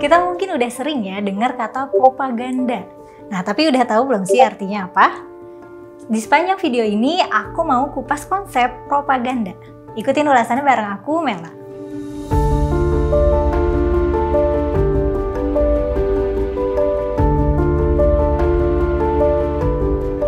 Kita mungkin udah sering ya dengar kata propaganda. Nah, tapi udah tahu belum sih artinya apa? Di sepanjang video ini, aku mau kupas konsep propaganda. Ikutin ulasannya bareng aku, Mela.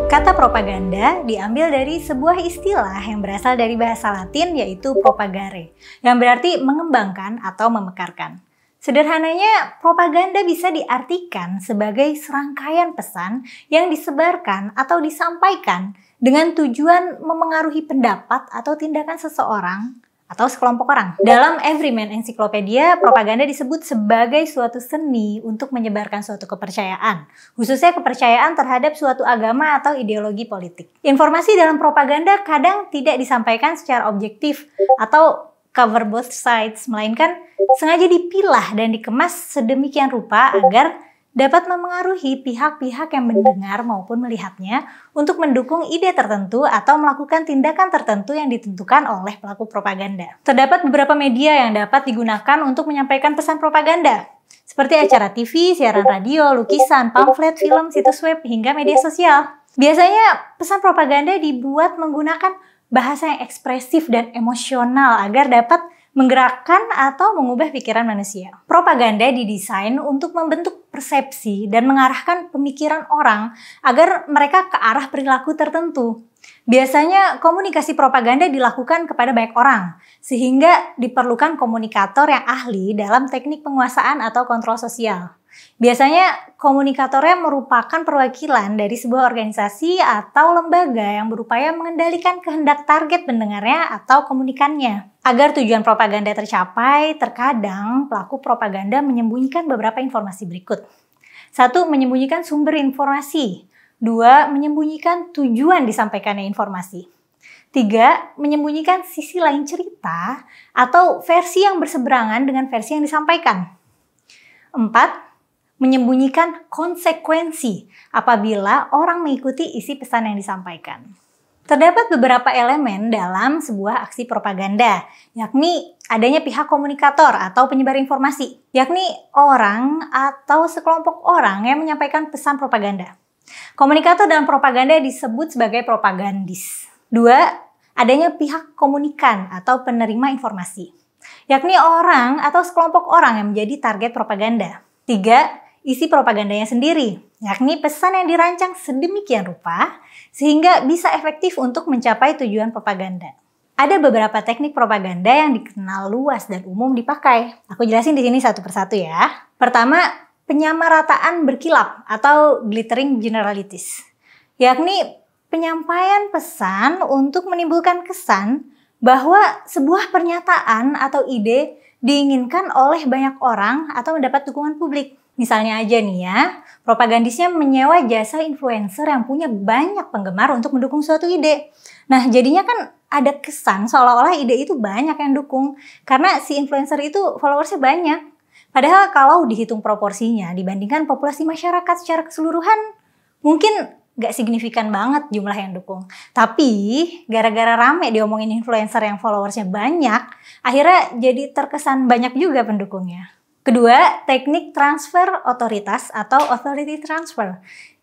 Kata propaganda diambil dari sebuah istilah yang berasal dari bahasa Latin yaitu propagare, yang berarti mengembangkan atau memekarkan. Sederhananya, propaganda bisa diartikan sebagai serangkaian pesan yang disebarkan atau disampaikan dengan tujuan memengaruhi pendapat atau tindakan seseorang atau sekelompok orang. Dalam Everyman Encyclopedia, propaganda disebut sebagai suatu seni untuk menyebarkan suatu kepercayaan, khususnya kepercayaan terhadap suatu agama atau ideologi politik. Informasi dalam propaganda kadang tidak disampaikan secara objektif atau cover both sides, melainkan sengaja dipilah dan dikemas sedemikian rupa agar dapat memengaruhi pihak-pihak yang mendengar maupun melihatnya untuk mendukung ide tertentu atau melakukan tindakan tertentu yang ditentukan oleh pelaku propaganda. Terdapat beberapa media yang dapat digunakan untuk menyampaikan pesan propaganda, seperti acara TV, siaran radio, lukisan, pamflet, film, situs web, hingga media sosial. Biasanya pesan propaganda dibuat menggunakan bahasa yang ekspresif dan emosional agar dapat menggerakkan atau mengubah pikiran manusia. Propaganda didesain untuk membentuk persepsi dan mengarahkan pemikiran orang agar mereka ke arah perilaku tertentu. Biasanya komunikasi propaganda dilakukan kepada banyak orang, sehingga diperlukan komunikator yang ahli dalam teknik penguasaan atau kontrol sosial. Biasanya komunikatornya merupakan perwakilan dari sebuah organisasi atau lembaga yang berupaya mengendalikan kehendak target pendengarnya atau komunikannya. Agar tujuan propaganda tercapai, terkadang pelaku propaganda menyembunyikan beberapa informasi berikut. Satu, menyembunyikan sumber informasi. Dua, menyembunyikan tujuan disampaikannya informasi. Tiga, menyembunyikan sisi lain cerita atau versi yang berseberangan dengan versi yang disampaikan. Empat, menyembunyikan konsekuensi apabila orang mengikuti isi pesan yang disampaikan. Terdapat beberapa elemen dalam sebuah aksi propaganda, yakni adanya pihak komunikator atau penyebar informasi, yakni orang atau sekelompok orang yang menyampaikan pesan propaganda. Komunikator dan propaganda disebut sebagai propagandis. Dua, adanya pihak komunikan atau penerima informasi, yakni orang atau sekelompok orang yang menjadi target propaganda. Tiga, isi propagandanya sendiri, yakni pesan yang dirancang sedemikian rupa sehingga bisa efektif untuk mencapai tujuan propaganda. Ada beberapa teknik propaganda yang dikenal luas dan umum dipakai. Aku jelasin di sini satu persatu ya. Pertama, penyamarataan berkilap atau glittering generalities, yakni penyampaian pesan untuk menimbulkan kesan bahwa sebuah pernyataan atau ide diinginkan oleh banyak orang atau mendapat dukungan publik. Misalnya aja nih ya, propagandisnya menyewa jasa influencer yang punya banyak penggemar untuk mendukung suatu ide. Nah, jadinya kan ada kesan seolah-olah ide itu banyak yang dukung karena si influencer itu followersnya banyak. Padahal kalau dihitung proporsinya dibandingkan populasi masyarakat secara keseluruhan, mungkin nggak signifikan banget jumlah yang dukung. Tapi gara-gara rame diomongin influencer yang followersnya banyak, akhirnya jadi terkesan banyak juga pendukungnya. Kedua, teknik transfer otoritas atau authority transfer,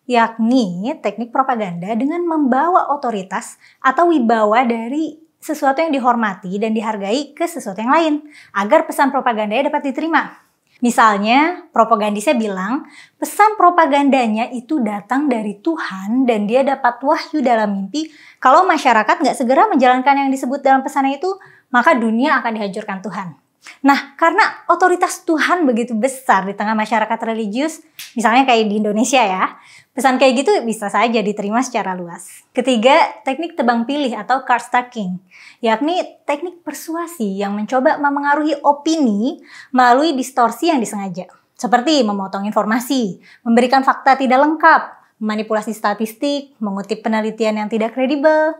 yakni teknik propaganda dengan membawa otoritas atau wibawa dari sesuatu yang dihormati dan dihargai ke sesuatu yang lain agar pesan propagandanya dapat diterima. Misalnya, propagandisnya bilang, pesan propagandanya itu datang dari Tuhan dan dia dapat wahyu dalam mimpi. Kalau masyarakat nggak segera menjalankan yang disebut dalam pesannya itu, maka dunia akan dihancurkan Tuhan. Nah, karena otoritas Tuhan begitu besar di tengah masyarakat religius, misalnya kayak di Indonesia ya, pesan kayak gitu bisa saja diterima secara luas. Ketiga, teknik tebang pilih atau card stacking, yakni teknik persuasi yang mencoba memengaruhi opini melalui distorsi yang disengaja. Seperti memotong informasi, memberikan fakta tidak lengkap, manipulasi statistik, mengutip penelitian yang tidak kredibel,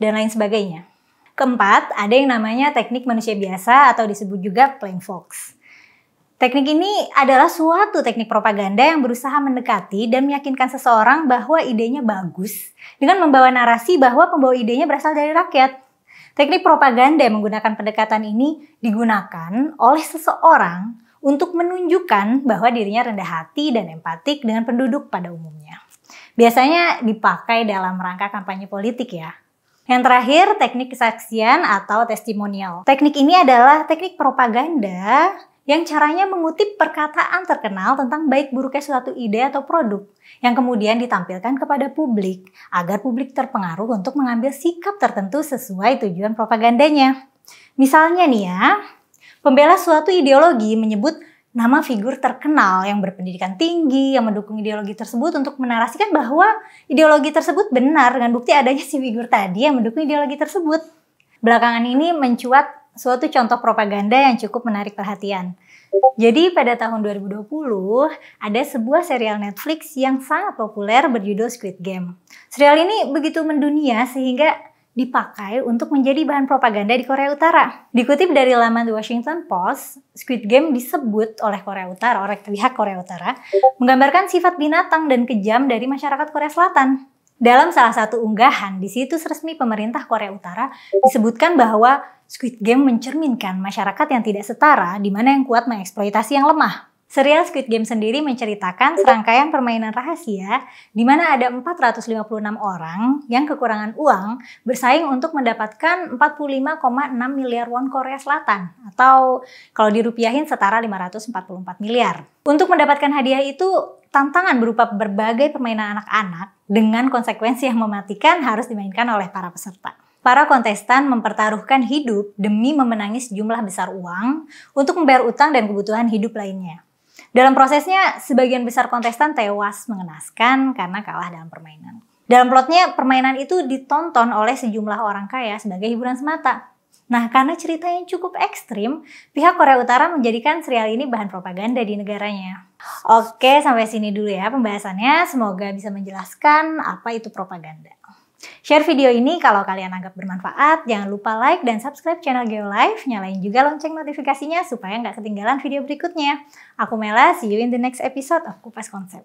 dan lain sebagainya. Keempat, ada yang namanya teknik manusia biasa atau disebut juga plain fox. Teknik ini adalah suatu teknik propaganda yang berusaha mendekati dan meyakinkan seseorang bahwa idenya bagus dengan membawa narasi bahwa pembawa idenya berasal dari rakyat. Teknik propaganda yang menggunakan pendekatan ini digunakan oleh seseorang untuk menunjukkan bahwa dirinya rendah hati dan empatik dengan penduduk pada umumnya. Biasanya dipakai dalam rangka kampanye politik ya. Yang terakhir, teknik kesaksian atau testimonial. Teknik ini adalah teknik propaganda yang caranya mengutip perkataan terkenal tentang baik buruknya suatu ide atau produk yang kemudian ditampilkan kepada publik agar publik terpengaruh untuk mengambil sikap tertentu sesuai tujuan propagandanya. Misalnya nih ya, pembela suatu ideologi menyebut nama figur terkenal yang berpendidikan tinggi yang mendukung ideologi tersebut untuk menarasikan bahwa ideologi tersebut benar dengan bukti adanya si figur tadi yang mendukung ideologi tersebut. Belakangan ini mencuat suatu contoh propaganda yang cukup menarik perhatian. Jadi pada tahun 2020 ada sebuah serial Netflix yang sangat populer berjudul Squid Game. Serial ini begitu mendunia sehingga dipakai untuk menjadi bahan propaganda di Korea Utara. Dikutip dari laman The Washington Post, Squid Game disebut oleh Korea Utara, oleh pihak Korea Utara, menggambarkan sifat binatang dan kejam dari masyarakat Korea Selatan. Dalam salah satu unggahan di situs resmi pemerintah Korea Utara disebutkan bahwa Squid Game mencerminkan masyarakat yang tidak setara di mana yang kuat mengeksploitasi yang lemah. Serial Squid Game sendiri menceritakan serangkaian permainan rahasia di mana ada 456 orang yang kekurangan uang bersaing untuk mendapatkan 45,6 miliar won Korea Selatan atau kalau dirupiahin setara 544 miliar. Untuk mendapatkan hadiah itu, tantangan berupa berbagai permainan anak-anak dengan konsekuensi yang mematikan harus dimainkan oleh para peserta. Para kontestan mempertaruhkan hidup demi memenangi sejumlah besar uang untuk membayar utang dan kebutuhan hidup lainnya. Dalam prosesnya, sebagian besar kontestan tewas mengenaskan karena kalah dalam permainan. Dalam plotnya, permainan itu ditonton oleh sejumlah orang kaya sebagai hiburan semata. Nah, karena cerita yang cukup ekstrim, pihak Korea Utara menjadikan serial ini bahan propaganda di negaranya. Oke, sampai sini dulu ya pembahasannya. Semoga bisa menjelaskan apa itu propaganda. Share video ini kalau kalian anggap bermanfaat. Jangan lupa like dan subscribe channel GeoLife. Nyalain juga lonceng notifikasinya supaya nggak ketinggalan video berikutnya. Aku Mela, see you in the next episode of Kupas Konsep.